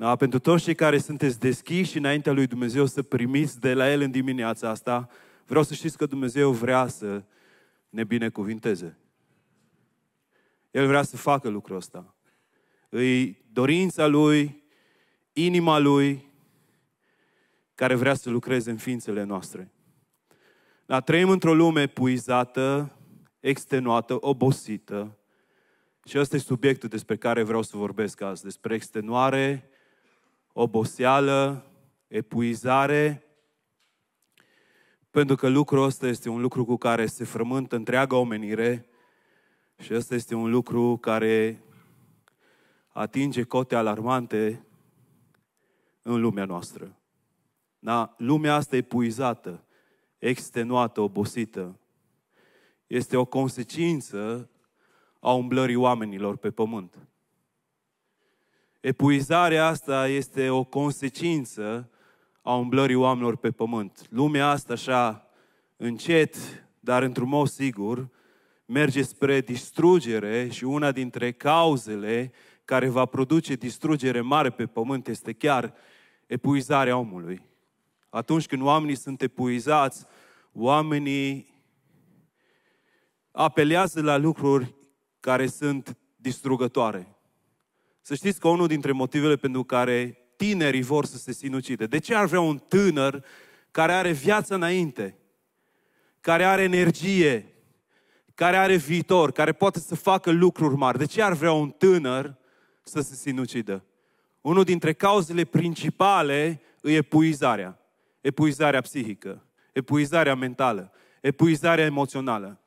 Da? Pentru toți cei care sunteți deschiși înaintea lui Dumnezeu să primiți de la El în dimineața asta, vreau să știți că Dumnezeu vrea să ne binecuvinteze. El vrea să facă lucrul ăsta. Îi dorința Lui, inima Lui, care vrea să lucreze în ființele noastre. La da, trăim într-o lume puizată, extenuată, obosită. Și ăsta e subiectul despre care vreau să vorbesc azi, despre extenuare, oboseală, epuizare, pentru că lucrul ăsta este un lucru cu care se frământă întreaga omenire și ăsta este un lucru care atinge cote alarmante în lumea noastră. Da? Lumea asta epuizată, extenuată, obosită, este o consecință a umblării oamenilor pe pământ. Epuizarea asta este o consecință a umblării oamenilor pe pământ. Lumea asta așa, încet, dar într-un mod sigur, merge spre distrugere și una dintre cauzele care va produce distrugere mare pe pământ este chiar epuizarea omului. Atunci când oamenii sunt epuizați, oamenii apelează la lucruri care sunt distrugătoare. Să știți că unul dintre motivele pentru care tinerii vor să se sinucide, de ce ar vrea un tânăr care are viață înainte, care are energie, care are viitor, care poate să facă lucruri mari, de ce ar vrea un tânăr să se sinucidă? Unul dintre cauzele principale e epuizarea. Epuizarea psihică, epuizarea mentală, epuizarea emoțională.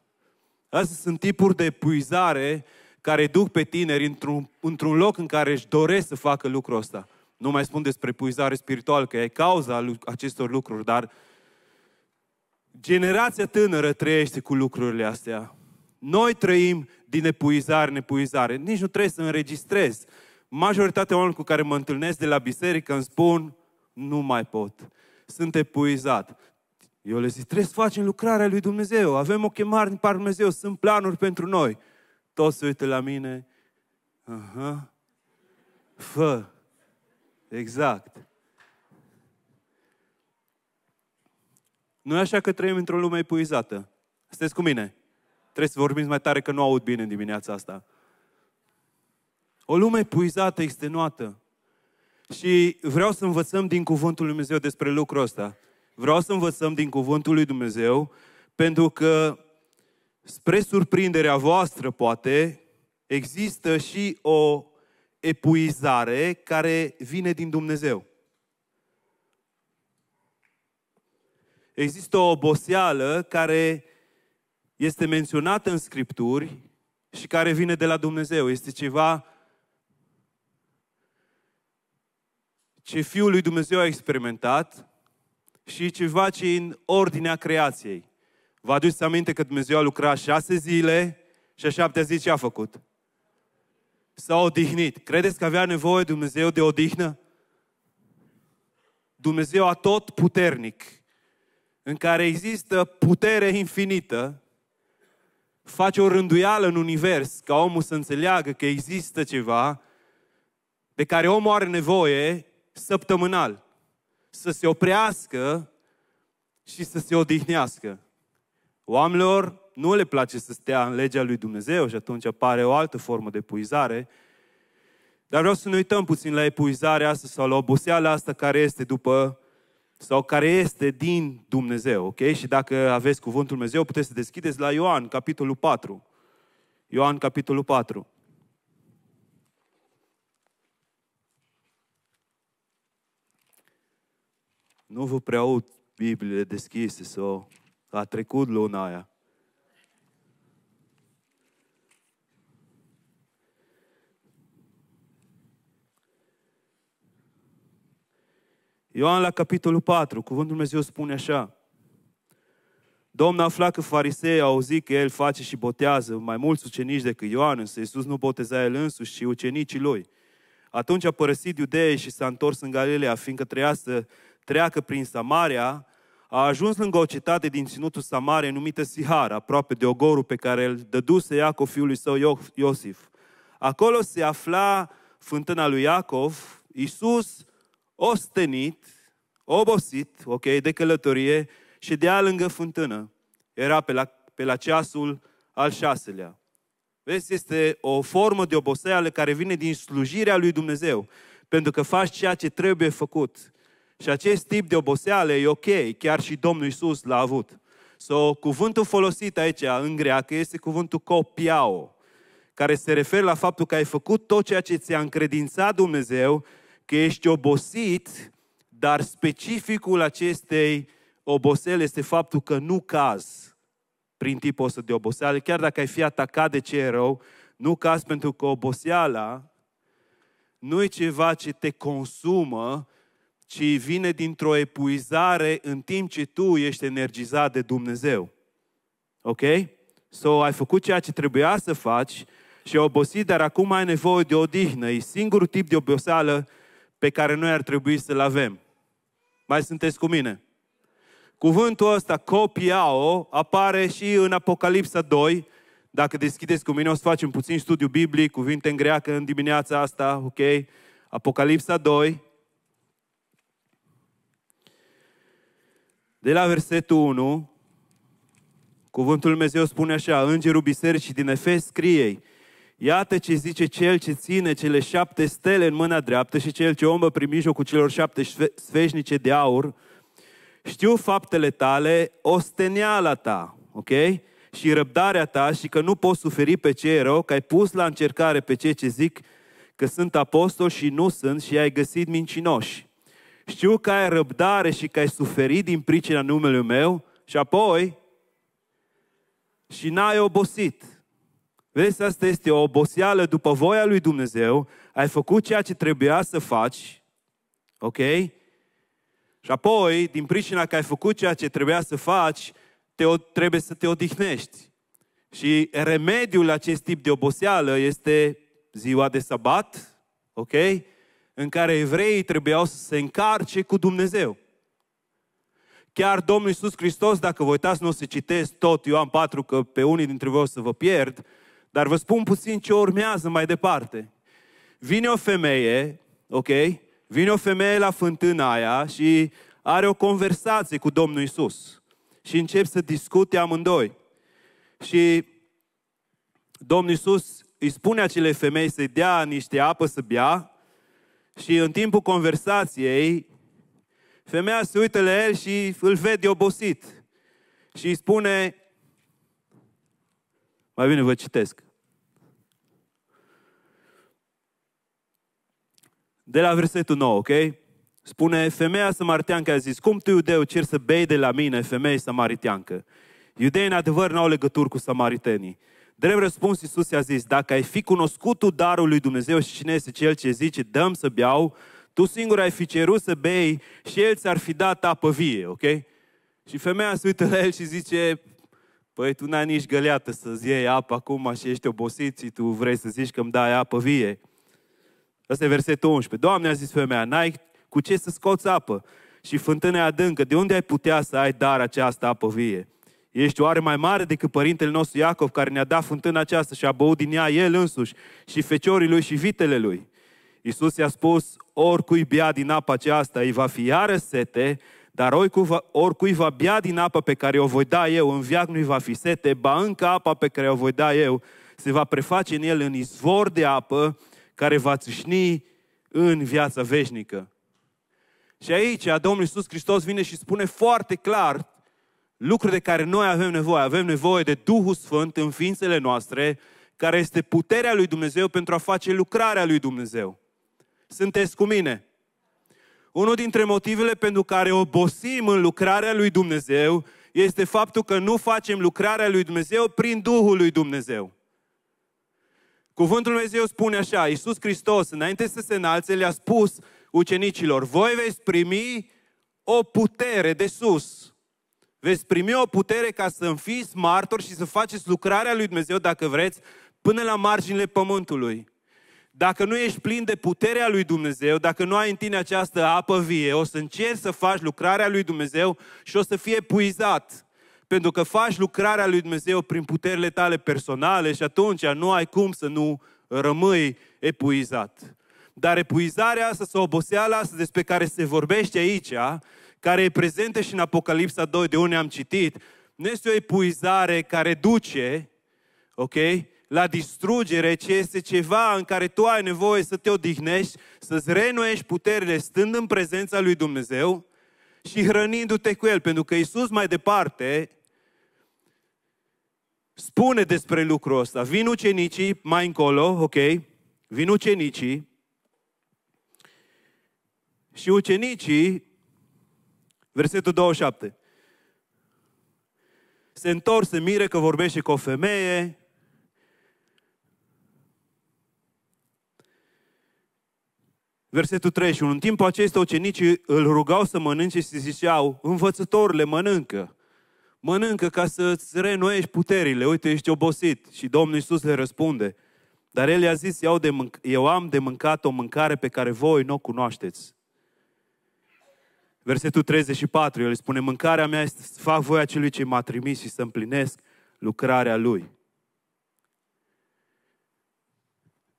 Astea sunt tipuri de epuizare care duc pe tineri într-un, într-un loc în care își doresc să facă lucrul ăsta. Nu mai spun despre puizare spirituală, că e cauza acestor lucruri, dar generația tânără trăiește cu lucrurile astea. Noi trăim din epuizare în epuizare. Nici nu trebuie să înregistrez. Majoritatea oamenilor cu care mă întâlnesc de la biserică îmi spun, nu mai pot, sunt epuizat. Eu le zic, trebuie să facem lucrarea lui Dumnezeu, avem o chemare din partea Dumnezeu, sunt planuri pentru noi. Toți se uită la mine. Aha. Fă. Exact. Nu e așa că trăim într-o lume epuizată. Sunteți cu mine? Trebuie să vorbim mai tare că nu aud bine în dimineața asta. O lume epuizată, extenuată. Și vreau să învățăm din Cuvântul Lui Dumnezeu despre lucrul ăsta. Vreau să învățăm din Cuvântul Lui Dumnezeu pentru că spre surprinderea voastră, poate, există și o epuizare care vine din Dumnezeu. Există o oboseală care este menționată în Scripturi și care vine de la Dumnezeu. Este ceva ce Fiul lui Dumnezeu a experimentat și ceva ce e în ordinea creației. Vă aduceți aminte că Dumnezeu a lucrat șase zile și a șaptea zi ce a făcut? S-a odihnit. Credeți că avea nevoie Dumnezeu de odihnă? Dumnezeu a tot puternic, în care există putere infinită, face o rânduială în univers ca omul să înțeleagă că există ceva de care omul are nevoie săptămânal, să se oprească și să se odihnească. Oamenilor nu le place să stea în legea lui Dumnezeu și atunci apare o altă formă de epuizare. Dar vreau să ne uităm puțin la epuizarea asta sau la oboseala asta care este după sau care este din Dumnezeu, ok? Și dacă aveți cuvântul Dumnezeu, puteți să deschideți la Ioan, capitolul 4. Ioan, capitolul 4. Nu vă prea aud Biblie deschise sau a trecut luna aia. Ioan la capitolul 4, cuvântul Dumnezeu spune așa. Domnul afla că farisei au auzit că el face și botează mai mulți ucenici decât Ioan, însă Iisus nu boteza el însuși, ci ucenicii lui. Atunci a părăsit Iudeea și s-a întors în Galileea, fiindcă treia să treacă prin Samaria, a ajuns lângă o cetate din ținutul Samare numită Sihar, aproape de ogorul pe care îl dăduse Iacov fiului său Iosif. Acolo se afla fântâna lui Iacov, Iisus ostenit, obosit, ok, de călătorie, și de lângă fântână. Era pe la, pe la ceasul al șaselea. Vezi, este o formă de oboseală care vine din slujirea lui Dumnezeu, pentru că faci ceea ce trebuie făcut. Și acest tip de oboseală e ok, chiar și Domnul Isus l-a avut. So, cuvântul folosit aici în greacă este cuvântul copiao, care se referă la faptul că ai făcut tot ceea ce ți-a încredințat Dumnezeu, că ești obosit, dar specificul acestei obosele este faptul că nu caz prin tipul ăsta de oboseală, chiar dacă ai fi atacat de ce e rău, nu caz pentru că oboseala nu e ceva ce te consumă, ci vine dintr-o epuizare în timp ce tu ești energizat de Dumnezeu. Ok? So, ai făcut ceea ce trebuia să faci și ai obosit, dar acum ai nevoie de odihnă. E singurul tip de oboseală pe care noi ar trebui să-l avem. Mai sunteți cu mine? Cuvântul ăsta, copiao, apare și în Apocalipsa 2. Dacă deschideți cu mine, o să facem puțin studiu biblic, cuvinte în greacă în dimineața asta, ok? Apocalipsa 2, de la versetul 1, cuvântul Lui Dumnezeu spune așa, Îngerul Bisericii din Efes scrie Iată ce zice cel ce ține cele șapte stele în mâna dreaptă și cel ce ombă prin mijlocul celor șapte sfeșnice de aur, știu faptele tale, osteniala ta, ok? Și răbdarea ta și că nu poți suferi pe cei rău, că ai pus la încercare pe cei ce zic că sunt apostoli și nu sunt și ai găsit mincinoși. Știu că ai răbdare și că ai suferit din pricina numele meu și apoi și n-ai obosit. Vezi, asta este o oboseală după voia lui Dumnezeu. Ai făcut ceea ce trebuia să faci, ok? Și apoi, din pricina că ai făcut ceea ce trebuia să faci, te, trebuie să te odihnești. Și remediul la acest tip de oboseală este ziua de sabat, ok? în care evreii trebuiau să se încarce cu Dumnezeu. Chiar Domnul Iisus Hristos, dacă vă uitați, nu o să citesc tot Ioan 4, că pe unii dintre voi o să vă pierd, dar vă spun puțin ce urmează mai departe. Vine o femeie, ok? Vine o femeie la fântâna aia și are o conversație cu Domnul Iisus. Și încep să discute amândoi. Și Domnul Iisus îi spune acelei femei să-i dea niște apă să bea și în timpul conversației, femeia se uită la el și îl vede obosit. Și îi spune, mai bine vă citesc. De la versetul 9, ok? Spune, femeia samariteancă a zis, cum tu, iudeu, cer să bei de la mine, femeie samariteancă? Iudeii, în adevăr, n-au legături cu samaritenii. Drept răspuns, Iisus i-a zis, dacă ai fi cunoscut tu darul lui Dumnezeu și cine este cel ce zice, dăm să beau, tu singur ai fi cerut să bei și el ți-ar fi dat apă vie, ok? Și femeia se uită la el și zice, păi tu n-ai nici găleată să-ți iei apă acum și ești obosit și tu vrei să zici că îmi dai apă vie. Asta e versetul 11. Doamne, a zis femeia, n-ai cu ce să scoți apă și fântâna adâncă, de unde ai putea să ai dar această apă vie? Ești oare mai mare decât părintele nostru Iacov, care ne-a dat fântâna aceasta și a băut din ea el însuși și feciorii lui și vitele lui? Iisus i-a spus, oricui bea din apa aceasta, îi va fi iară sete, dar oricui va bea din apa pe care o voi da eu, în viac nu-i va fi sete, ba încă apa pe care o voi da eu, se va preface în el în izvor de apă care va țâșni în viața veșnică. Și aici Domnul Iisus Hristos vine și spune foarte clar Lucruri de care noi avem nevoie. Avem nevoie de Duhul Sfânt în ființele noastre, care este puterea lui Dumnezeu pentru a face lucrarea lui Dumnezeu. Sunteți cu mine? Unul dintre motivele pentru care obosim în lucrarea lui Dumnezeu este faptul că nu facem lucrarea lui Dumnezeu prin Duhul lui Dumnezeu. Cuvântul lui Dumnezeu spune așa, Iisus Hristos, înainte să se înalțe, le-a spus ucenicilor, voi veți primi o putere de sus. Veți primi o putere ca să înfiți martori și să faceți lucrarea lui Dumnezeu, dacă vreți, până la marginile pământului. Dacă nu ești plin de puterea lui Dumnezeu, dacă nu ai în tine această apă vie, o să încerci să faci lucrarea lui Dumnezeu și o să fie puizat. Pentru că faci lucrarea lui Dumnezeu prin puterile tale personale și atunci nu ai cum să nu rămâi epuizat. Dar epuizarea asta sau oboseala asta despre care se vorbește aici care e prezentă și în Apocalipsa 2, de unde am citit, nu este o epuizare care duce, ok, la distrugere, ci este ceva în care tu ai nevoie să te odihnești, să-ți renoiești puterile stând în prezența lui Dumnezeu și hrănindu-te cu El. Pentru că Isus mai departe spune despre lucrul ăsta. Vin ucenicii mai încolo, ok, vin ucenicii și ucenicii Versetul 27. Se întorc, se mire că vorbește cu o femeie. Versetul 31. În timpul acesta ucenicii îl rugau să mănânce și ziceau, învățătorile, mănâncă. Mănâncă ca să-ți renoiești puterile. Uite, ești obosit. Și Domnul Iisus le răspunde. Dar el i-a zis, eu, de mânc- eu am de mâncat o mâncare pe care voi nu o cunoașteți. Versetul 34, el spune, mâncarea mea este să fac voia celui ce m-a trimis și să împlinesc lucrarea lui.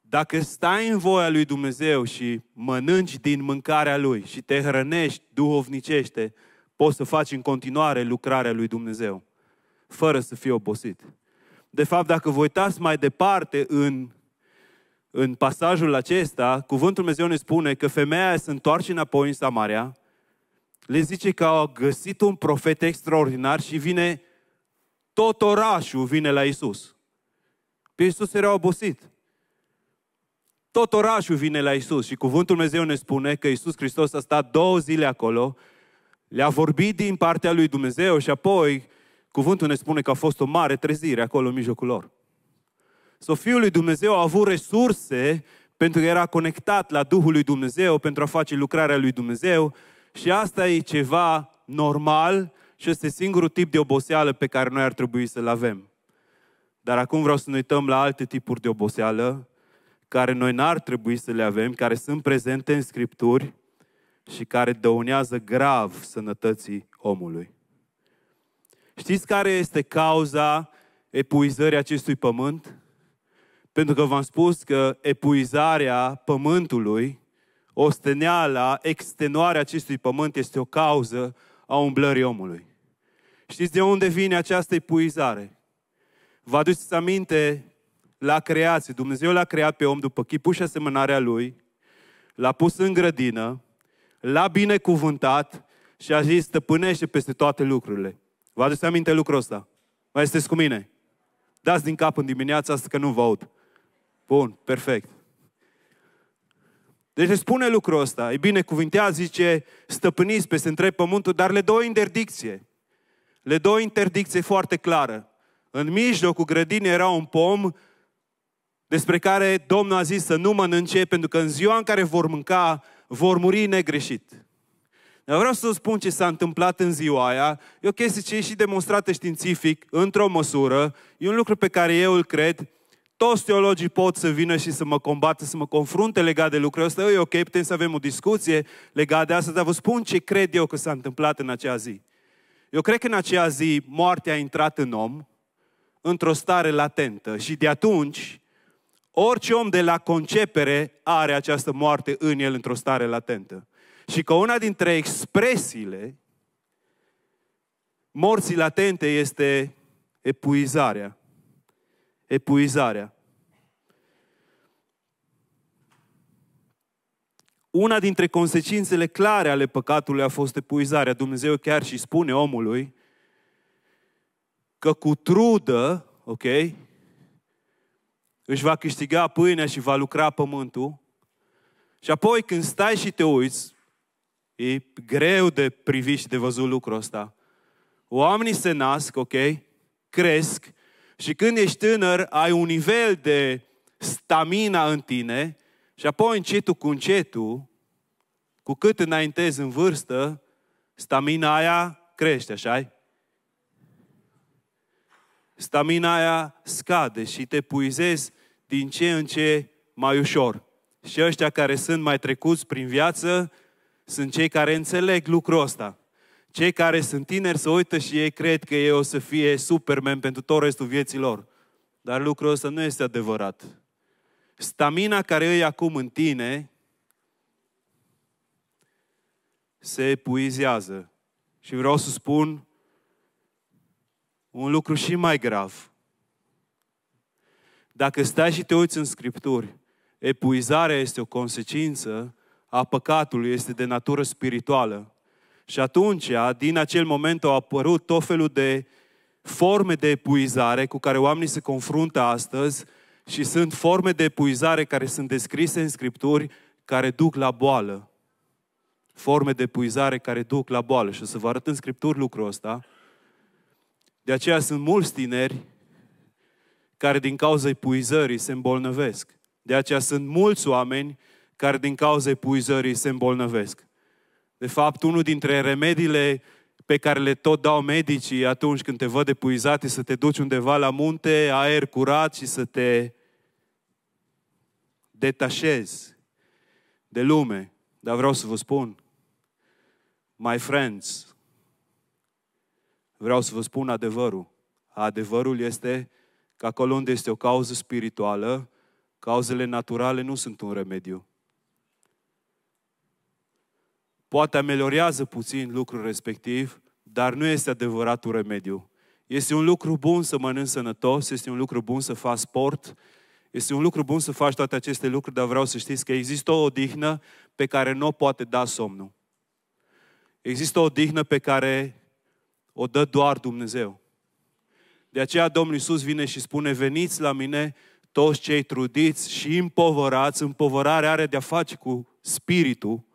Dacă stai în voia lui Dumnezeu și mănânci din mâncarea lui și te hrănești duhovnicește, poți să faci în continuare lucrarea lui Dumnezeu, fără să fii obosit. De fapt, dacă vă uitați mai departe în, în pasajul acesta, cuvântul Dumnezeu ne spune că femeia se întoarce înapoi în Samaria, le zice că au găsit un profet extraordinar și vine tot orașul vine la Isus. Pe Isus era obosit. Tot orașul vine la Isus și cuvântul Dumnezeu ne spune că Isus Hristos a stat două zile acolo, le-a vorbit din partea lui Dumnezeu și apoi cuvântul ne spune că a fost o mare trezire acolo în mijlocul lor. Sofiul lui Dumnezeu a avut resurse pentru că era conectat la Duhul lui Dumnezeu, pentru a face lucrarea lui Dumnezeu, și asta e ceva normal și este singurul tip de oboseală pe care noi ar trebui să-l avem. Dar acum vreau să ne uităm la alte tipuri de oboseală care noi n-ar trebui să le avem, care sunt prezente în Scripturi și care dăunează grav sănătății omului. Știți care este cauza epuizării acestui pământ? Pentru că v-am spus că epuizarea pământului osteneala, extenuarea acestui pământ este o cauză a umblării omului. Știți de unde vine această epuizare? Vă aduceți aminte la creație. Dumnezeu l-a creat pe om după chipul și asemănarea lui, l-a pus în grădină, l-a binecuvântat și a zis, stăpânește peste toate lucrurile. Vă aduceți aminte lucrul ăsta? Mai sunteți cu mine? Dați din cap în dimineața asta că nu vă aud. Bun, perfect. Deci le spune lucrul ăsta. E bine, cuvintea zice, stăpâniți peste între pământul, dar le dă o interdicție. Le dă o interdicție foarte clară. În mijlocul grădinii era un pom despre care Domnul a zis să nu mănânce, pentru că în ziua în care vor mânca, vor muri negreșit. Dar vreau să spun ce s-a întâmplat în ziua aia. E o chestie ce e și demonstrată științific, într-o măsură. E un lucru pe care eu îl cred toți teologii pot să vină și să mă combată, să mă confrunte legat de lucrul ăsta. e ok, putem să avem o discuție legat de asta, dar vă spun ce cred eu că s-a întâmplat în acea zi. Eu cred că în acea zi moartea a intrat în om într-o stare latentă și de atunci orice om de la concepere are această moarte în el într-o stare latentă. Și că una dintre expresiile morții latente este epuizarea epuizarea. Una dintre consecințele clare ale păcatului a fost epuizarea. Dumnezeu chiar și spune omului că cu trudă, ok, își va câștiga pâinea și va lucra pământul. Și apoi când stai și te uiți, e greu de privit și de văzut lucrul ăsta. Oamenii se nasc, ok, cresc și când ești tânăr, ai un nivel de stamina în tine și apoi încetul cu încetul, cu cât înaintezi în vârstă, stamina aia crește, așa Stamina aia scade și te puizezi din ce în ce mai ușor. Și ăștia care sunt mai trecuți prin viață sunt cei care înțeleg lucrul ăsta. Cei care sunt tineri să uită și ei cred că ei o să fie Superman pentru tot restul vieții lor. Dar lucrul ăsta nu este adevărat. Stamina care e acum în tine se epuizează. Și vreau să spun un lucru și mai grav. Dacă stai și te uiți în Scripturi, epuizarea este o consecință a păcatului, este de natură spirituală. Și atunci, din acel moment, au apărut tot felul de forme de epuizare cu care oamenii se confruntă astăzi și sunt forme de epuizare care sunt descrise în Scripturi care duc la boală. Forme de epuizare care duc la boală. Și o să vă arăt în Scripturi lucrul ăsta. De aceea sunt mulți tineri care din cauza epuizării se îmbolnăvesc. De aceea sunt mulți oameni care din cauza epuizării se îmbolnăvesc. De fapt, unul dintre remediile pe care le tot dau medicii atunci când te văd epuizat e să te duci undeva la munte, aer curat și să te detașezi de lume. Dar vreau să vă spun, my friends, vreau să vă spun adevărul. Adevărul este că acolo unde este o cauză spirituală, cauzele naturale nu sunt un remediu poate ameliorează puțin lucrul respectiv, dar nu este adevăratul remediu. Este un lucru bun să mănânci sănătos, este un lucru bun să faci sport, este un lucru bun să faci toate aceste lucruri, dar vreau să știți că există o odihnă pe care nu o poate da somnul. Există o odihnă pe care o dă doar Dumnezeu. De aceea Domnul Iisus vine și spune, veniți la mine toți cei trudiți și împovărați. Împovărarea are de-a face cu spiritul,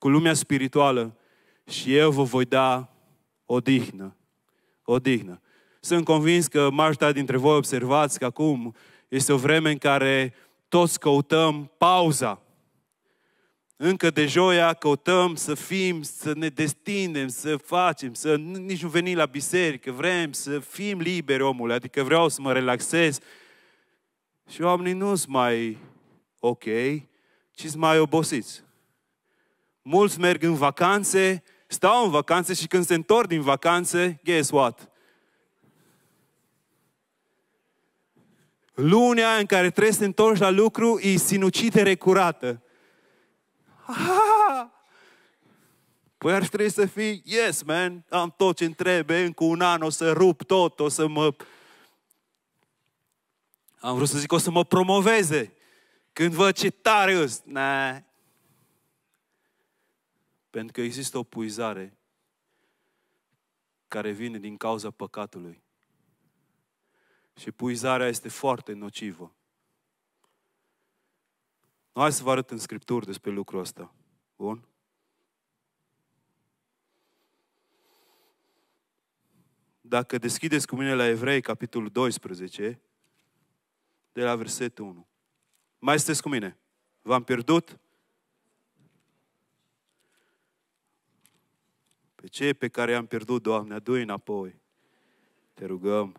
cu lumea spirituală și eu vă voi da odihnă. Odihnă. Sunt convins că majoritatea dintre voi observați că acum este o vreme în care toți căutăm pauza. Încă de joia căutăm să fim, să ne destinem, să facem, să nici nu venim la biserică, vrem să fim liberi, omule, adică vreau să mă relaxez. Și oamenii nu sunt mai ok, ci sunt mai obosiți. Mulți merg în vacanțe, stau în vacanțe și când se întorc din vacanțe, guess what? Lunea în care trebuie să te întorci la lucru e sinucidere curată. Aha! Păi ar trebui să fii, yes man, am tot ce trebuie, încă un an o să rup tot, o să mă... Am vrut să zic, o să mă promoveze. Când văd ce tare îs. Nah. Pentru că există o puizare care vine din cauza păcatului. Și puizarea este foarte nocivă. Nu hai să vă arăt în Scripturi despre lucrul ăsta. Bun? Dacă deschideți cu mine la Evrei, capitolul 12, de la versetul 1. Mai sunteți cu mine? V-am pierdut? Pe cei pe care i-am pierdut, Doamne, adu înapoi. Te rugăm.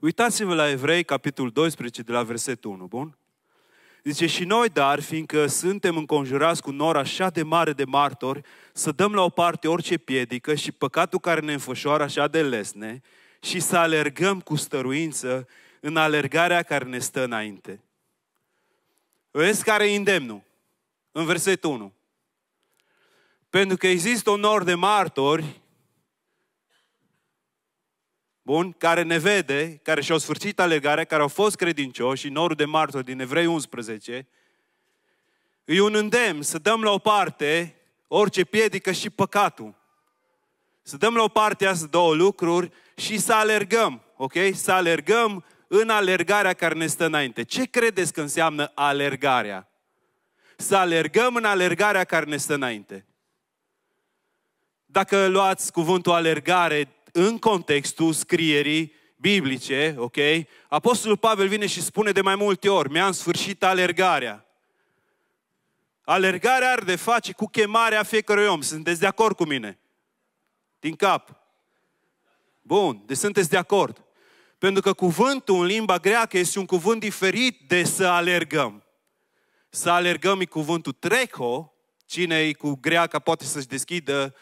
Uitați-vă la Evrei, capitolul 12, de la versetul 1, bun? Zice, și noi, dar, fiindcă suntem înconjurați cu nor așa de mare de martori, să dăm la o parte orice piedică și păcatul care ne înfășoară așa de lesne și să alergăm cu stăruință în alergarea care ne stă înainte. Vedeți care e îndemnul? În versetul 1. Pentru că există un nor de martori, bun, care ne vede, care și-au sfârșit alegarea, care au fost credincioși, și norul de martori din Evrei 11, e un îndemn să dăm la o parte orice piedică și păcatul. Să dăm la o parte astea două lucruri și să alergăm, ok? Să alergăm în alergarea care ne stă înainte. Ce credeți că înseamnă alergarea? Să alergăm în alergarea care ne stă înainte. Dacă luați cuvântul alergare în contextul scrierii biblice, ok? Apostolul Pavel vine și spune de mai multe ori, mi-am sfârșit alergarea. Alergarea are de face cu chemarea fiecărui om. Sunteți de acord cu mine? Din cap. Bun, deci sunteți de acord. Pentru că cuvântul în limba greacă este un cuvânt diferit de să alergăm. Să alergăm e cuvântul treco, cine e cu greaca poate să-și deschidă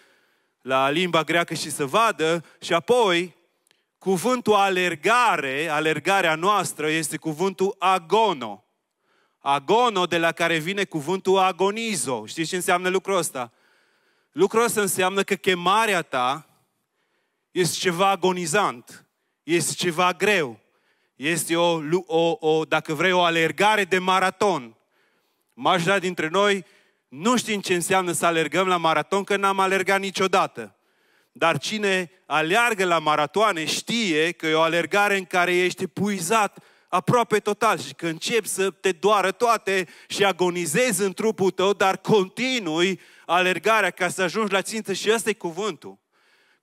la limba greacă și să vadă, și apoi cuvântul alergare, alergarea noastră, este cuvântul agono. Agono, de la care vine cuvântul agonizo. Știți ce înseamnă lucrul ăsta? Lucrul ăsta înseamnă că chemarea ta este ceva agonizant. Este ceva greu. Este o, o, o dacă vrei, o alergare de maraton. Majoritatea da dintre noi nu știm ce înseamnă să alergăm la maraton, că n-am alergat niciodată. Dar cine aleargă la maratoane știe că e o alergare în care ești puizat aproape total și că începi să te doară toate și agonizezi în trupul tău, dar continui alergarea ca să ajungi la țintă și ăsta e cuvântul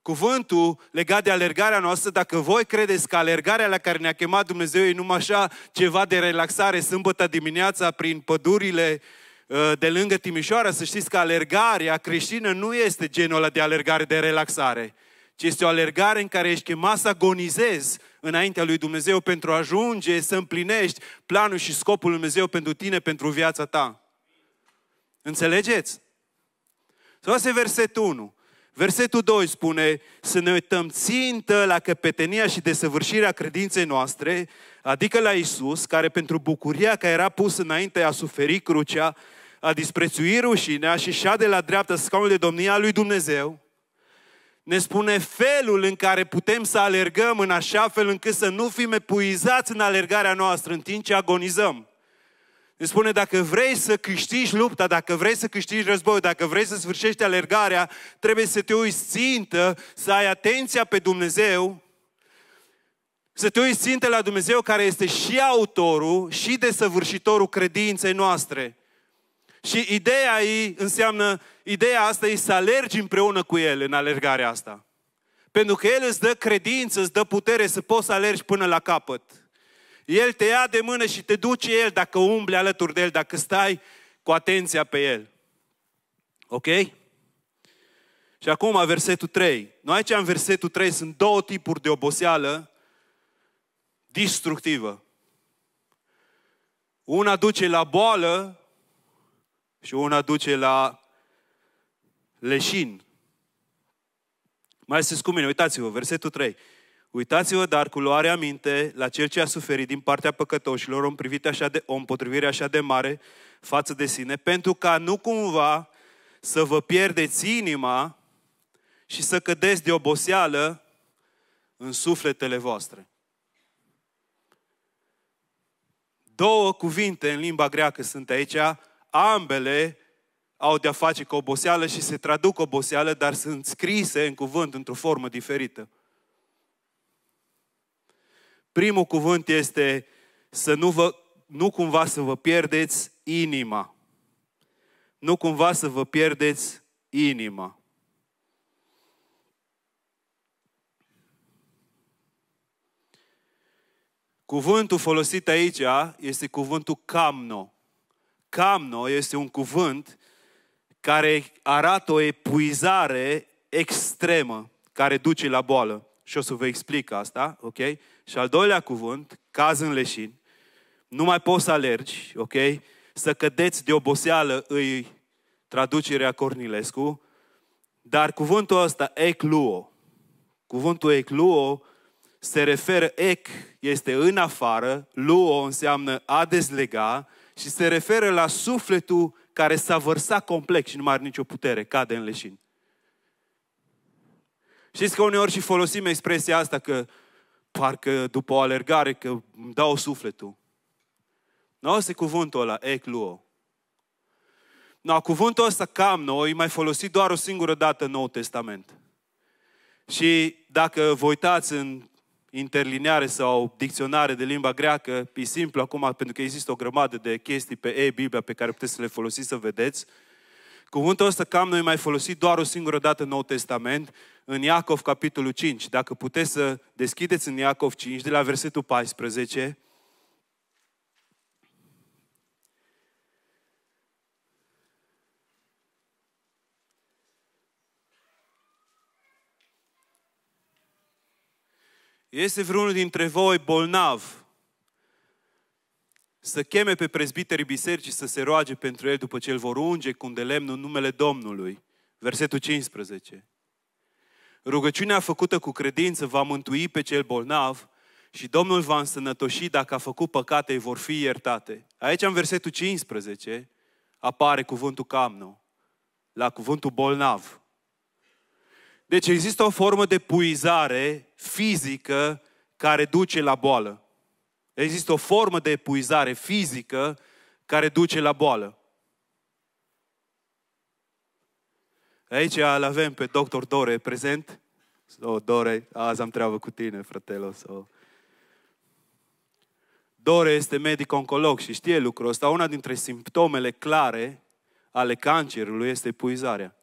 cuvântul legat de alergarea noastră, dacă voi credeți că alergarea la care ne-a chemat Dumnezeu e numai așa ceva de relaxare sâmbătă dimineața prin pădurile uh, de lângă Timișoara, să știți că alergarea creștină nu este genul ăla de alergare de relaxare, ci este o alergare în care ești chemat să agonizezi înaintea lui Dumnezeu pentru a ajunge să împlinești planul și scopul lui Dumnezeu pentru tine, pentru viața ta. Înțelegeți? Să se versetul 1. Versetul 2 spune să ne uităm țintă la căpetenia și desăvârșirea credinței noastre, adică la Isus, care pentru bucuria care era pus înainte a suferi crucea, a disprețuit rușinea și șa de la dreapta scaunul de domnia lui Dumnezeu, ne spune felul în care putem să alergăm în așa fel încât să nu fim epuizați în alergarea noastră în timp ce agonizăm. Îi spune, dacă vrei să câștigi lupta, dacă vrei să câștigi războiul, dacă vrei să sfârșești alergarea, trebuie să te uiți țintă, să ai atenția pe Dumnezeu, să te uiți țintă la Dumnezeu care este și autorul și desăvârșitorul credinței noastre. Și ideea ei înseamnă, ideea asta e să alergi împreună cu El în alergarea asta. Pentru că El îți dă credință, îți dă putere să poți să alergi până la capăt. El te ia de mână și te duce El dacă umbli alături de El, dacă stai cu atenția pe El. Ok? Și acum versetul 3. Noi aici în versetul 3 sunt două tipuri de oboseală distructivă. Una duce la boală și una duce la leșin. Mai ales cu mine, uitați-vă, versetul 3. Uitați-vă dar cu luarea minte la cel ce a suferit din partea păcătoșilor o, privit așa de, o împotrivire așa de mare față de sine, pentru ca nu cumva să vă pierdeți inima și să cădeți de oboseală în sufletele voastre. Două cuvinte în limba greacă sunt aici, ambele au de-a face cu oboseală și se traduc oboseală, dar sunt scrise în cuvânt într-o formă diferită. Primul cuvânt este să nu, vă, nu cumva să vă pierdeți inima. Nu cumva să vă pierdeți inima. Cuvântul folosit aici este cuvântul camno. Camno este un cuvânt care arată o epuizare extremă care duce la boală. Și o să vă explic asta, ok? Și al doilea cuvânt, caz în leșin, nu mai poți să alergi, ok? Să cădeți de oboseală, îi traducerea Cornilescu, dar cuvântul ăsta, ecluo, cuvântul ecluo se referă, ec este în afară, luo înseamnă a dezlega și se referă la sufletul care s-a vărsat complet și nu mai are nicio putere, cade în leșin. Știți că uneori și folosim expresia asta că parcă după o alergare că îmi dau sufletul. Nu no, se cuvântul ăla, ecluo. No, cuvântul ăsta cam noi, mai folosit doar o singură dată în Noul Testament. Și dacă vă uitați în interlineare sau dicționare de limba greacă, e simplu acum, pentru că există o grămadă de chestii pe e-Biblia pe care puteți să le folosiți să vedeți. Cuvântul ăsta cam noi mai folosit doar o singură dată în Noul Testament în Iacov, capitolul 5. Dacă puteți să deschideți în Iacov 5, de la versetul 14. Este vreunul dintre voi bolnav să cheme pe prezbiterii bisericii să se roage pentru el după ce îl vor unge cu un de lemn în numele Domnului. Versetul 15. Rugăciunea făcută cu credință va mântui pe cel bolnav și Domnul va însănătoși dacă a făcut păcate, îi vor fi iertate. Aici, în versetul 15, apare cuvântul camno, la cuvântul bolnav. Deci există o formă de puizare fizică care duce la boală. Există o formă de epuizare fizică care duce la boală. Aici îl avem pe doctor Dore prezent. So, oh, Dore, azi am treabă cu tine, fratelo. So. Dore este medic-oncolog și știe lucrul ăsta. Una dintre simptomele clare ale cancerului este puizarea.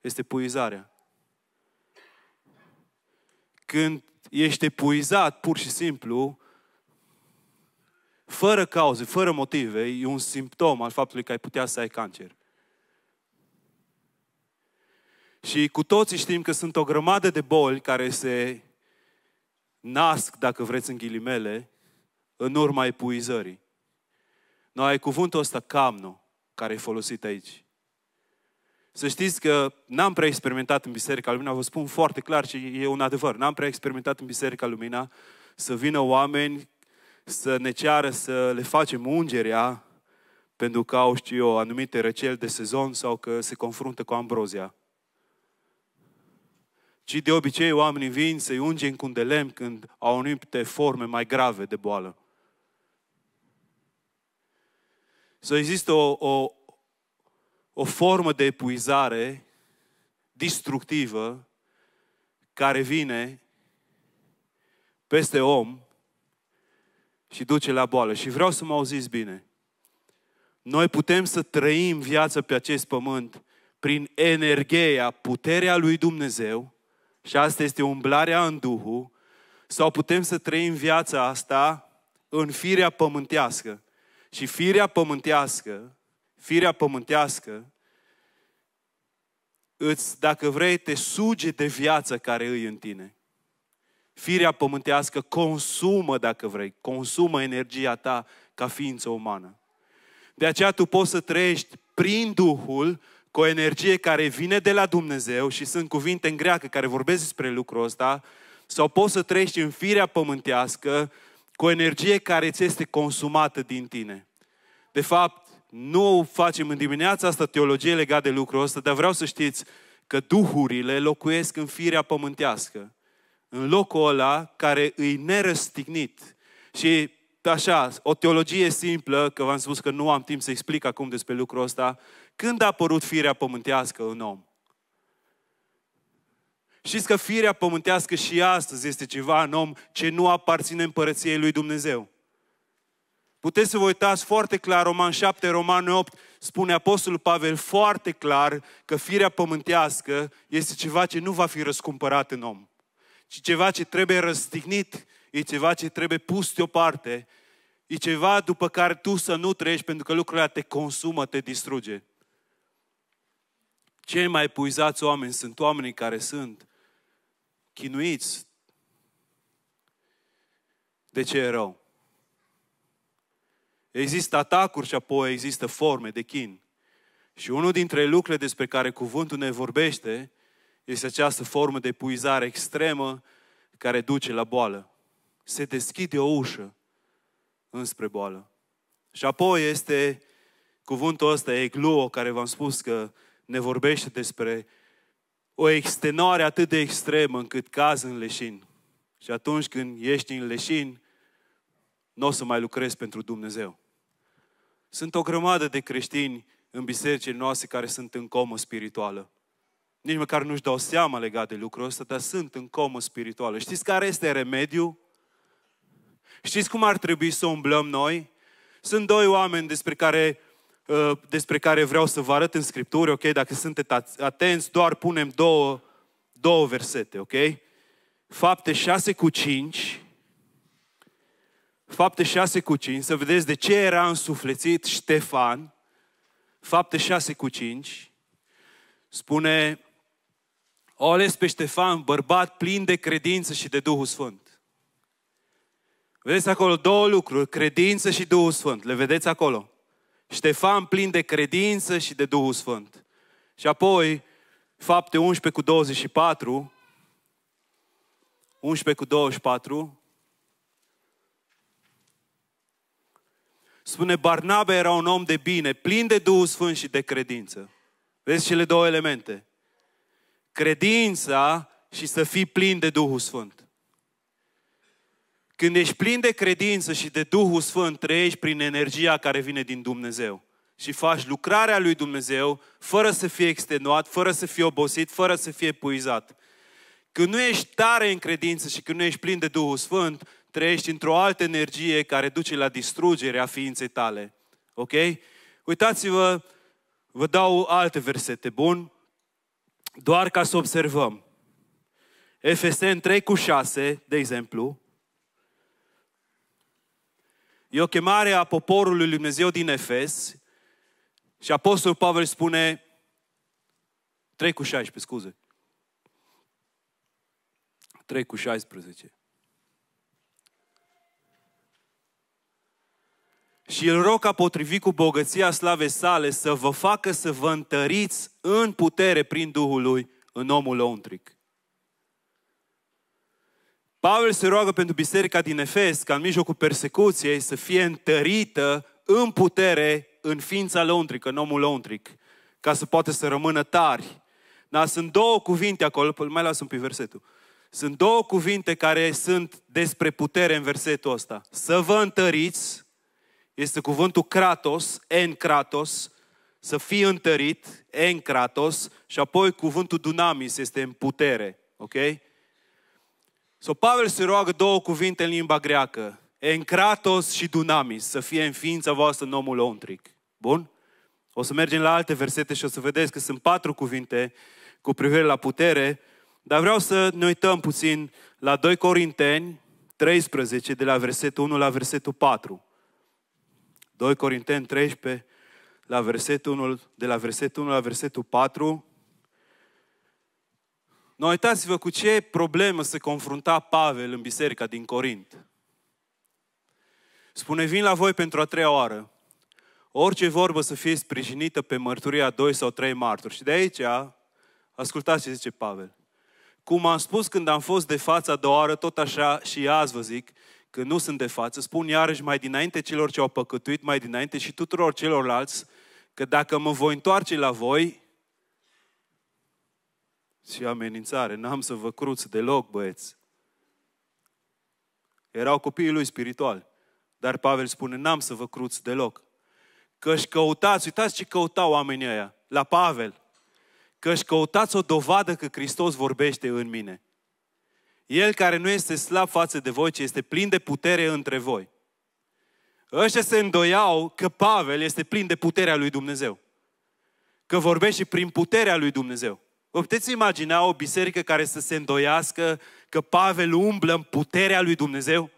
Este puizarea. Când ești puizat, pur și simplu, fără cauze, fără motive, e un simptom al faptului că ai putea să ai cancer. Și cu toții știm că sunt o grămadă de boli care se nasc, dacă vreți în ghilimele, în urma epuizării. Noi ai cuvântul ăsta camno, care e folosit aici. Să știți că n-am prea experimentat în Biserica Lumina, vă spun foarte clar și e un adevăr, n-am prea experimentat în Biserica Lumina să vină oameni să ne ceară să le facem ungerea pentru că au, știu eu, anumite răceli de sezon sau că se confruntă cu ambrozia și de obicei oamenii vin să-i unge cu un când au anumite forme mai grave de boală. Să există o, o, o formă de epuizare destructivă care vine peste om și duce la boală. Și vreau să mă auziți bine. Noi putem să trăim viața pe acest pământ prin energia, puterea lui Dumnezeu, și asta este umblarea în Duhul, sau putem să trăim viața asta în firea pământească. Și firea pământească, firea pământească, îți, dacă vrei, te suge de viața care îi în tine. Firea pământească consumă, dacă vrei, consumă energia ta ca ființă umană. De aceea tu poți să trăiești prin Duhul, cu o energie care vine de la Dumnezeu și sunt cuvinte în greacă care vorbesc despre lucrul ăsta, sau poți să trăiești în firea pământească cu o energie care ți este consumată din tine. De fapt, nu facem în dimineața asta teologie legată de lucrul ăsta, dar vreau să știți că duhurile locuiesc în firea pământească, în locul ăla care îi nerăstignit. Și așa, o teologie simplă, că v-am spus că nu am timp să explic acum despre lucrul ăsta, când a apărut firea pământească în om? Știți că firea pământească și astăzi este ceva în om ce nu aparține împărăției lui Dumnezeu. Puteți să vă uitați foarte clar, Roman 7, Roman 8, spune Apostolul Pavel foarte clar că firea pământească este ceva ce nu va fi răscumpărat în om, ci ceva ce trebuie răstignit, e ceva ce trebuie pus deoparte, e ceva după care tu să nu trăiești pentru că lucrurile te consumă, te distruge. Cei mai puizați oameni sunt oamenii care sunt chinuiți de ce e rău. Există atacuri și apoi există forme de chin. Și unul dintre lucrurile despre care cuvântul ne vorbește este această formă de puizare extremă care duce la boală. Se deschide o ușă înspre boală. Și apoi este cuvântul ăsta, egluo, care v-am spus că ne vorbește despre o extenuare atât de extremă încât caz în leșin. Și atunci când ești în leșin, nu o să mai lucrezi pentru Dumnezeu. Sunt o grămadă de creștini în bisericile noastre care sunt în comă spirituală. Nici măcar nu-și dau seama legat de lucrul ăsta, dar sunt în comă spirituală. Știți care este remediu? Știți cum ar trebui să umblăm noi? Sunt doi oameni despre care Uh, despre care vreau să vă arăt în Scripturi, ok? Dacă sunteți atenți, doar punem două, două versete, ok? Fapte 6 cu 5, Fapte 6 cu 5, să vedeți de ce era însuflețit Ștefan. Fapte 6 cu 5 spune, o ales pe Ștefan, bărbat plin de credință și de Duhul Sfânt. Vedeți acolo două lucruri, credință și Duhul Sfânt. Le vedeți acolo? Ștefan plin de credință și de Duhul Sfânt. Și apoi, fapte 11 cu 24, 11 cu 24, spune Barnabe era un om de bine, plin de Duhul Sfânt și de credință. Vezi cele două elemente. Credința și să fii plin de Duhul Sfânt. Când ești plin de credință și de Duhul Sfânt, trăiești prin energia care vine din Dumnezeu și faci lucrarea lui Dumnezeu fără să fie extenuat, fără să fie obosit, fără să fie puizat. Când nu ești tare în credință și când nu ești plin de Duhul Sfânt, trăiești într-o altă energie care duce la distrugerea ființei tale. Ok? Uitați-vă, vă dau alte versete, bun? Doar ca să observăm. Efesen 3 cu 6, de exemplu, E o chemare a poporului Lui Dumnezeu din Efes și Apostolul Pavel spune 3 cu 16, scuze. 3 cu 16. Și îl rog ca potrivit cu bogăția slave sale să vă facă să vă întăriți în putere prin Duhul lui în omul lăuntric. Pavel se roagă pentru biserica din Efes ca în mijlocul persecuției să fie întărită în putere în ființa lăuntrică, în omul lăuntric, ca să poată să rămână tari. Dar sunt două cuvinte acolo, păi mai las un pic versetul. Sunt două cuvinte care sunt despre putere în versetul ăsta. Să vă întăriți, este cuvântul kratos, en kratos, să fii întărit, en kratos, și apoi cuvântul dunamis este în putere, ok? So, Pavel se roagă două cuvinte în limba greacă. Encratos și dunamis, să fie în ființa voastră în omul ontric. Bun? O să mergem la alte versete și o să vedeți că sunt patru cuvinte cu privire la putere, dar vreau să ne uităm puțin la 2 Corinteni 13, de la versetul 1 la versetul 4. 2 Corinteni 13, la versetul 1, de la versetul 1 la versetul 4, nu uitați-vă cu ce problemă se confrunta Pavel în biserica din Corint. Spune, vin la voi pentru a treia oară. Orice vorbă să fie sprijinită pe mărturia a doi sau trei martori. Și de aici, ascultați ce zice Pavel. Cum am spus când am fost de față a doua oară, tot așa și azi vă zic, că nu sunt de față, spun iarăși mai dinainte celor ce au păcătuit, mai dinainte și tuturor celorlalți, că dacă mă voi întoarce la voi, și amenințare, n-am să vă cruț deloc, băieți. Erau copiii lui spirituali. Dar Pavel spune, n-am să vă cruț deloc. că își căutați, uitați ce căutau oamenii ăia, la Pavel. că își căutați o dovadă că Hristos vorbește în mine. El care nu este slab față de voi, ci este plin de putere între voi. Ăștia se îndoiau că Pavel este plin de puterea lui Dumnezeu. Că vorbește prin puterea lui Dumnezeu. Vă puteți imagina o biserică care să se îndoiască că Pavel umblă în puterea lui Dumnezeu?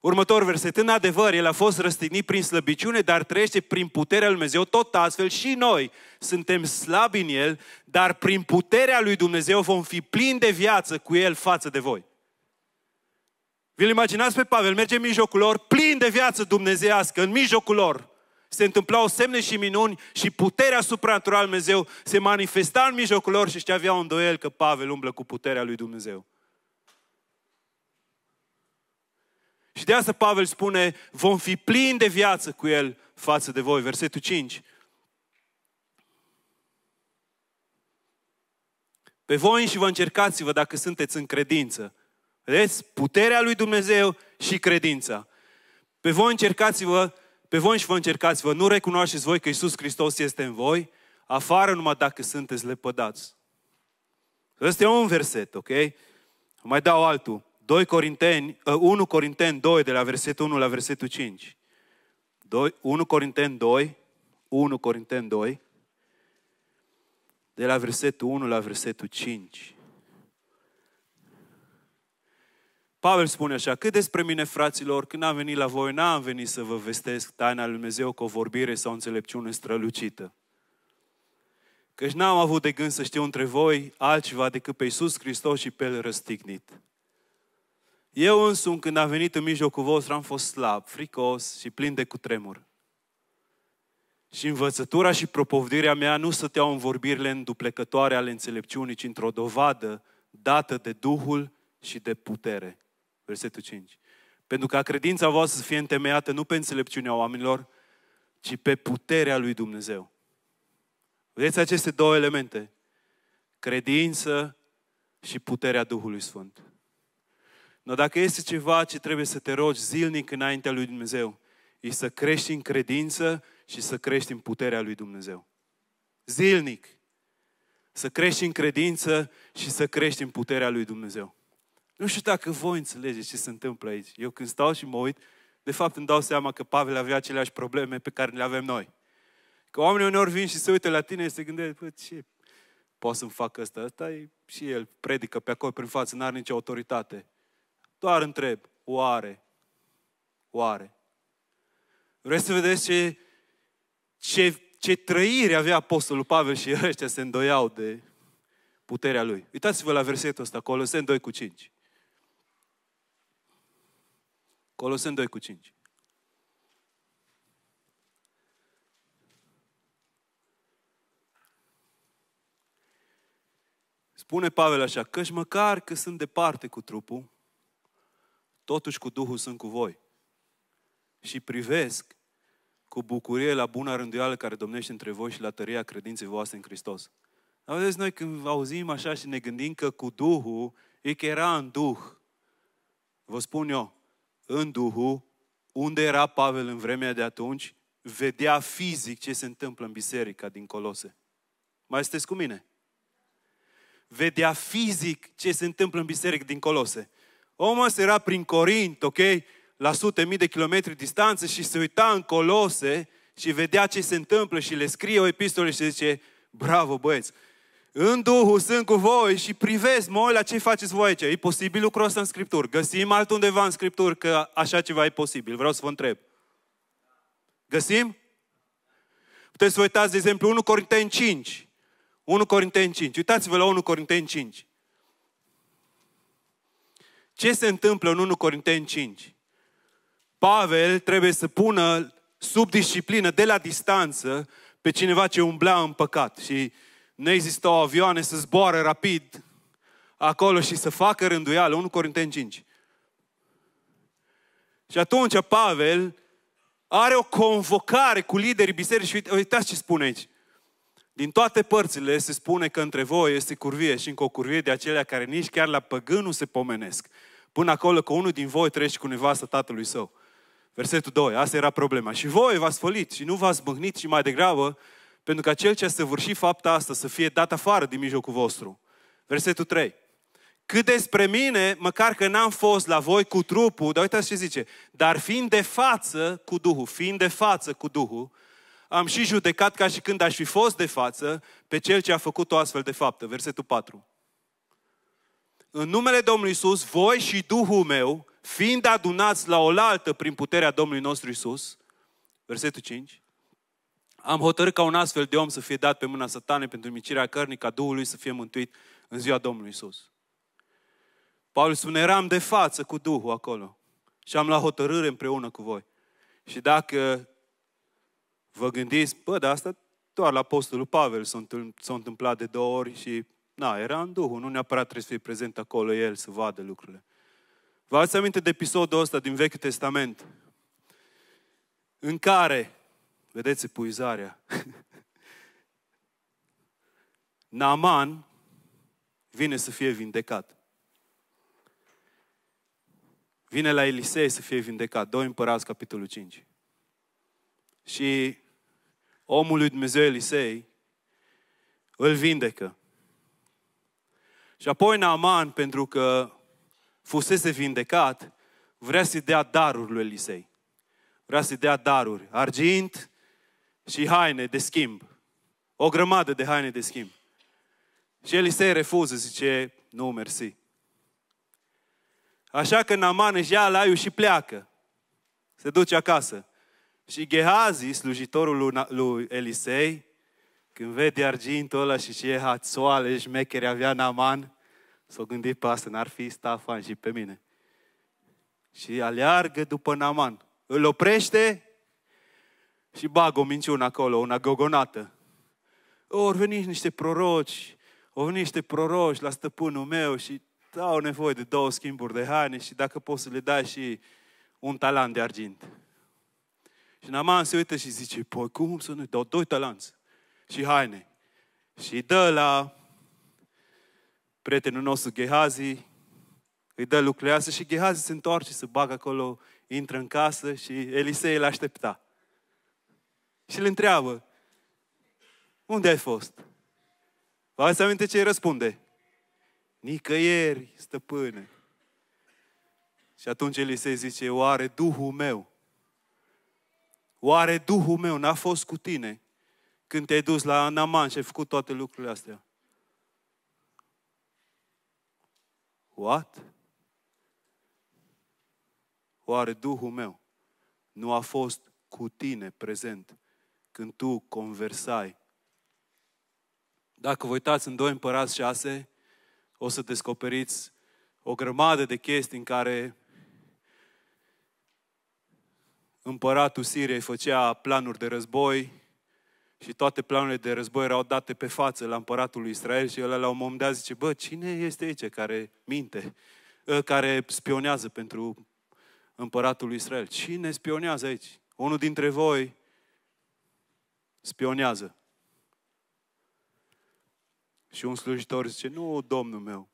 Următor verset. În adevăr, el a fost răstignit prin slăbiciune, dar trăiește prin puterea lui Dumnezeu. Tot astfel și noi suntem slabi în el, dar prin puterea lui Dumnezeu vom fi plini de viață cu el față de voi. Vi-l imaginați pe Pavel, merge în mijlocul lor, plin de viață dumnezeiască, în mijlocul lor se întâmplau semne și minuni și puterea supranaturală lui Dumnezeu se manifesta în mijlocul lor și ăștia aveau îndoiel că Pavel umblă cu puterea lui Dumnezeu. Și de asta Pavel spune, vom fi plini de viață cu el față de voi. Versetul 5. Pe voi și vă încercați-vă dacă sunteți în credință. Vedeți? Puterea lui Dumnezeu și credința. Pe voi încercați-vă pe voi și vă încercați, vă nu recunoașteți voi că Isus Hristos este în voi, afară numai dacă sunteți lepădați. Ăsta e un verset, ok? Mai dau altul. 2 Corinteni, 1 uh, Corinteni 2, de la versetul 1 la versetul 5. 2, 1 Corinteni 2, 1 Corinteni 2, de la versetul 1 la versetul 5. Pavel spune așa, cât despre mine, fraților, când am venit la voi, n-am venit să vă vestesc taina lui Dumnezeu cu o vorbire sau o înțelepciune strălucită. Căci n-am avut de gând să știu între voi altceva decât pe Iisus Hristos și pe El răstignit. Eu însumi, când am venit în mijlocul vostru, am fost slab, fricos și plin de cutremur. Și învățătura și propovdirea mea nu stăteau în vorbirile înduplecătoare ale înțelepciunii, ci într-o dovadă dată de Duhul și de putere. Versetul 5. Pentru ca credința voastră să fie întemeiată nu pe înțelepciunea oamenilor, ci pe puterea lui Dumnezeu. Vedeți aceste două elemente? Credință și puterea Duhului Sfânt. Dar dacă este ceva ce trebuie să te rogi zilnic înaintea lui Dumnezeu, e să crești în credință și să crești în puterea lui Dumnezeu. Zilnic. Să crești în credință și să crești în puterea lui Dumnezeu. Nu știu dacă voi înțelegeți ce se întâmplă aici. Eu când stau și mă uit, de fapt îmi dau seama că Pavel avea aceleași probleme pe care le avem noi. Că oamenii uneori vin și se uită la tine și se gândesc, bă, ce pot să-mi fac asta? Asta e și el, predică pe acolo prin față, n-are nicio autoritate. Doar întreb, oare? Oare? Vreți să vedeți ce, ce, ce trăire avea Apostolul Pavel și ăștia se îndoiau de puterea lui. Uitați-vă la versetul ăsta, Coloseni 2 cu 5. Coloseni 2 cu 5. Spune Pavel așa, căci măcar că sunt departe cu trupul, totuși cu Duhul sunt cu voi. Și privesc cu bucurie la buna rânduială care domnește între voi și la tăria credinței voastre în Hristos. Dar vedeți, noi când auzim așa și ne gândim că cu Duhul, e că era în Duh. Vă spun eu, în Duhul, unde era Pavel în vremea de atunci, vedea fizic ce se întâmplă în biserica din Colose. Mai sunteți cu mine? Vedea fizic ce se întâmplă în biserică din Colose. Omul era prin Corint, ok? La sute mii de kilometri distanță și se uita în Colose și vedea ce se întâmplă și le scrie o epistole și zice, bravo băieți, în Duhul sunt cu voi și privesc, mă la ce faceți voi aici. E posibil lucrul ăsta în Scripturi. Găsim altundeva în Scripturi că așa ceva e posibil. Vreau să vă întreb. Găsim? Puteți să vă uitați, de exemplu, 1 Corinteni 5. 1 Corinteni 5. Uitați-vă la 1 Corinteni 5. Ce se întâmplă în 1 Corinteni 5? Pavel trebuie să pună sub disciplină, de la distanță, pe cineva ce umbla în păcat. Și nu existau avioane să zboare rapid acolo și să facă rânduială, 1 Corinteni 5. Și atunci Pavel are o convocare cu liderii bisericii și uitați ce spune aici. Din toate părțile se spune că între voi este curvie și încă o curvie de acelea care nici chiar la păgânul se pomenesc. Până acolo că unul din voi trece cu nevastă tatălui său. Versetul 2, asta era problema. Și voi v-ați fălit și nu v-ați mâhnit și mai degrabă pentru ca cel ce a săvârșit fapta asta să fie dat afară din mijlocul vostru. Versetul 3. Cât despre mine, măcar că n-am fost la voi cu trupul, dar uitați ce zice, dar fiind de față cu Duhul, fiind de față cu Duhul, am și judecat ca și când aș fi fost de față pe cel ce a făcut o astfel de faptă. Versetul 4. În numele Domnului Isus, voi și Duhul meu, fiind adunați la oaltă prin puterea Domnului nostru Isus, versetul 5, am hotărât ca un astfel de om să fie dat pe mâna satanei pentru micirea cărnii, ca Duhului să fie mântuit în ziua Domnului Isus. Paul spune, eram de față cu Duhul acolo și am luat hotărâre împreună cu voi. Și dacă vă gândiți, bă, dar asta doar la Apostolul Pavel s-a întâmplat de două ori și, na, era în Duhul, nu neapărat trebuie să fie prezent acolo el să vadă lucrurile. Vă ați aminte de episodul ăsta din Vechiul Testament, în care Vedeți epuizarea. Naaman vine să fie vindecat. Vine la Elisei să fie vindecat. Doi Împărați, capitolul 5. Și omul lui Dumnezeu Elisei îl vindecă. Și apoi Naaman, pentru că fusese vindecat, vrea să-i dea daruri lui Elisei. Vrea să-i dea daruri. Argint, și haine de schimb. O grămadă de haine de schimb. Și Elisei refuză, zice, nu, mersi. Așa că Naman își ia laiul și pleacă. Se duce acasă. Și Gehazi, slujitorul lui Elisei, când vede argintul ăla și ce hațoale mechere avea Naman, s-a gândit pe asta, n-ar fi stafan și pe mine. Și aleargă după Naman. Îl oprește și bag o minciună acolo, una gogonată. Au veni niște proroci, au venit niște proroci la stăpânul meu și au nevoie de două schimburi de haine și dacă poți să le dai și un talent de argint. Și Naman se uită și zice, păi cum să nu dau doi talanți și haine? Și dă la prietenul nostru Gehazi, îi dă lucrează și Gehazi se întoarce, se bagă acolo, intră în casă și Elisei îl aștepta și îl întreabă, unde ai fost? Vă ați aminte ce îi răspunde? Nicăieri, stăpâne. Și atunci el se zice, oare Duhul meu, oare Duhul meu n-a fost cu tine când te-ai dus la Naman și ai făcut toate lucrurile astea? What? Oare Duhul meu nu a fost cu tine prezent când tu conversai. Dacă vă uitați în 2 Împărați 6, o să descoperiți o grămadă de chestii în care împăratul Siriei făcea planuri de război și toate planurile de război erau date pe față la împăratul lui Israel și el la un moment dat zice, bă, cine este aici care minte, ă, care spionează pentru împăratul lui Israel? Cine spionează aici? Unul dintre voi spionează. Și un slujitor zice, nu, domnul meu,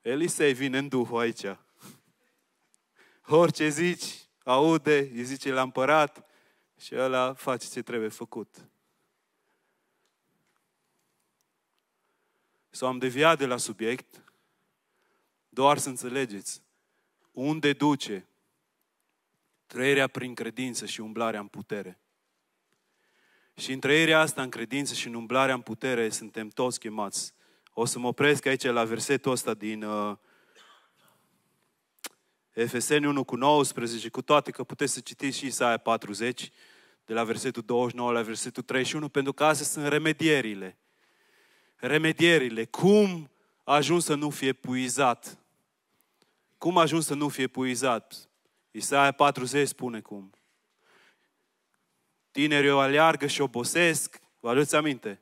Elisei vine în duhul aici. Orice zici, aude, îi zice la împărat și ăla face ce trebuie făcut. Sau am deviat de la subiect, doar să înțelegeți unde duce trăirea prin credință și umblarea în putere. Și în trăirea asta, în credință și în umblarea în putere, suntem toți chemați. O să mă opresc aici la versetul ăsta din uh, Efeseni 1 cu 19, cu toate că puteți să citiți și Isaia 40, de la versetul 29 la versetul 31, pentru că astea sunt remedierile. Remedierile. Cum ajung să nu fie puizat? Cum ajung să nu fie puizat? Isaia 40 spune cum. Tinerii o aleargă și obosesc, vă aduți aminte?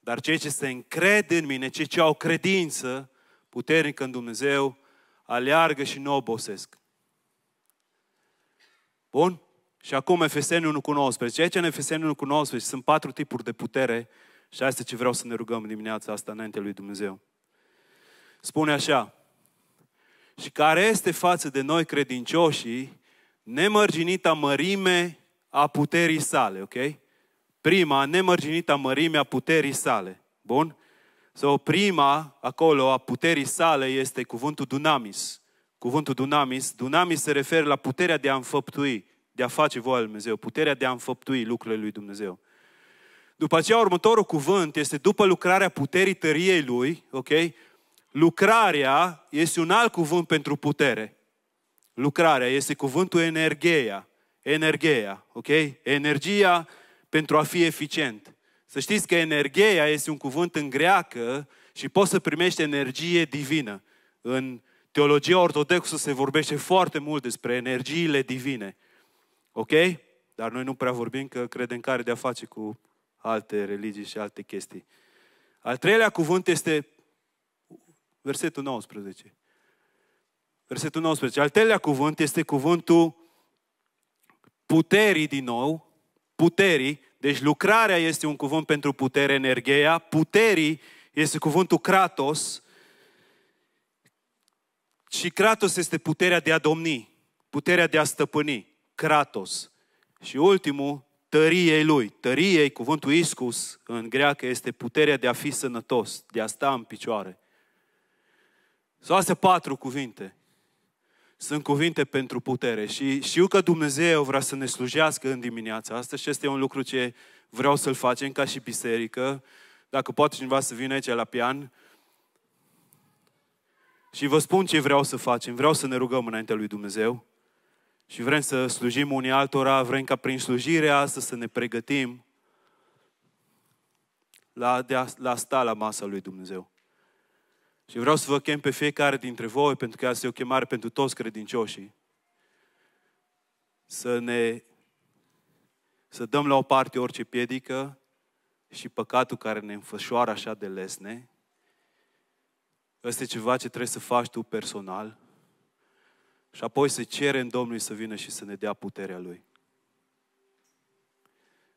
Dar cei ce se încred în mine, cei ce au credință puternică în Dumnezeu, aleargă și nu obosesc. Bun? Și acum Efeseni 1 cu 19. Aici în Efeseni 1 cu 19 sunt patru tipuri de putere și asta ce vreau să ne rugăm dimineața asta înainte lui Dumnezeu. Spune așa, și care este față de noi credincioșii, nemărginita mărime a puterii sale, ok? Prima, mărime a puterii sale. Bun? Sau so, prima, acolo, a puterii sale este cuvântul dunamis. Cuvântul dunamis, dunamis se referă la puterea de a înfăptui, de a face voia lui Dumnezeu, puterea de a înfăptui lucrurile lui Dumnezeu. După aceea, următorul cuvânt este după lucrarea puterii tăriei lui, ok? Lucrarea este un alt cuvânt pentru putere. Lucrarea este cuvântul energeia energia, ok? Energia pentru a fi eficient. Să știți că energia este un cuvânt în greacă și poți să primești energie divină. În teologia ortodoxă se vorbește foarte mult despre energiile divine. Ok? Dar noi nu prea vorbim că credem care de a face cu alte religii și alte chestii. Al treilea cuvânt este versetul 19. Versetul 19. Al treilea cuvânt este cuvântul puterii din nou, puterii, deci lucrarea este un cuvânt pentru putere, energia, puterii este cuvântul kratos și kratos este puterea de a domni, puterea de a stăpâni, kratos. Și ultimul, tăriei lui. Tăriei, cuvântul iscus în greacă, este puterea de a fi sănătos, de a sta în picioare. Sau astea patru cuvinte sunt cuvinte pentru putere și știu că Dumnezeu vrea să ne slujească în dimineața asta și este un lucru ce vreau să-l facem ca și biserică. Dacă poate cineva să vină aici la pian. Și vă spun ce vreau să facem. Vreau să ne rugăm înaintea lui Dumnezeu și vrem să slujim unii altora, vrem ca prin slujirea asta să ne pregătim la, de a, la a sta la masa lui Dumnezeu. Și vreau să vă chem pe fiecare dintre voi, pentru că asta e o chemare pentru toți credincioșii, să ne să dăm la o parte orice piedică și păcatul care ne înfășoară așa de lesne. Ăsta e ceva ce trebuie să faci tu personal și apoi să cerem Domnului să vină și să ne dea puterea Lui.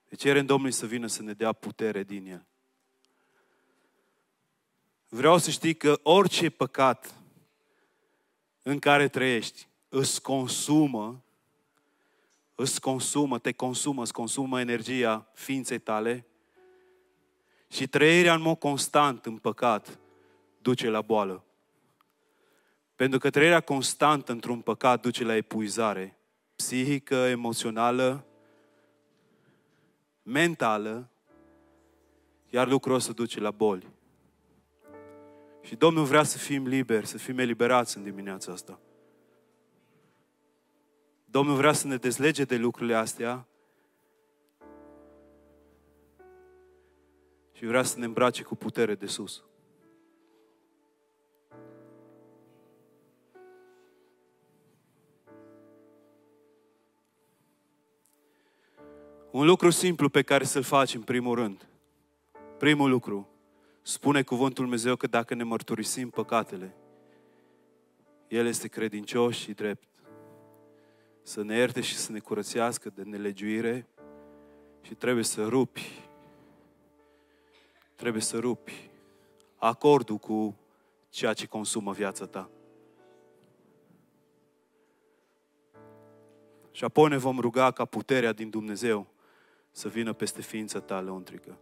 Să cerem Domnului să vină să ne dea putere din El. Vreau să știi că orice păcat în care trăiești îți consumă, îți consumă, te consumă, îți consumă energia ființei tale și trăirea în mod constant în păcat duce la boală. Pentru că trăirea constantă într-un păcat duce la epuizare psihică, emoțională, mentală, iar lucrul să duce la boli. Și Domnul vrea să fim liberi, să fim eliberați în dimineața asta. Domnul vrea să ne dezlege de lucrurile astea și vrea să ne îmbrace cu putere de sus. Un lucru simplu pe care să-l faci în primul rând. Primul lucru, Spune cuvântul Dumnezeu că dacă ne mărturisim păcatele, El este credincios și drept să ne ierte și să ne curățească de nelegiuire și trebuie să rupi, trebuie să rupi acordul cu ceea ce consumă viața ta. Și apoi ne vom ruga ca puterea din Dumnezeu să vină peste ființa ta lăuntrică.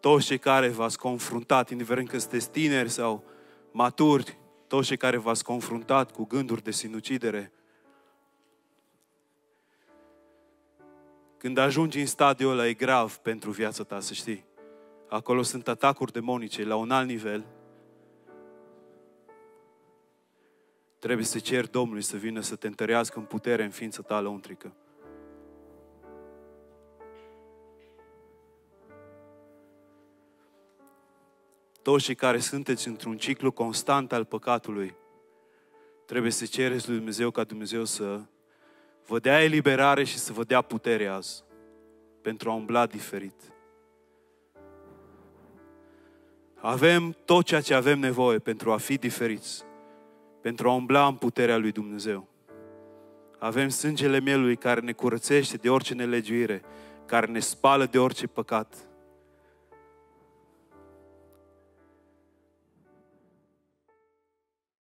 toți cei care v-ați confruntat, indiferent că sunteți tineri sau maturi, toți cei care v-ați confruntat cu gânduri de sinucidere, Când ajungi în stadiul ăla, e grav pentru viața ta, să știi. Acolo sunt atacuri demonice, la un alt nivel. Trebuie să ceri Domnului să vină să te întărească în putere, în ființa ta lăuntrică. toți cei care sunteți într-un ciclu constant al păcatului, trebuie să cereți lui Dumnezeu ca Dumnezeu să vă dea eliberare și să vă dea putere azi pentru a umbla diferit. Avem tot ceea ce avem nevoie pentru a fi diferiți, pentru a umbla în puterea lui Dumnezeu. Avem sângele mielului care ne curățește de orice nelegiuire, care ne spală de orice păcat.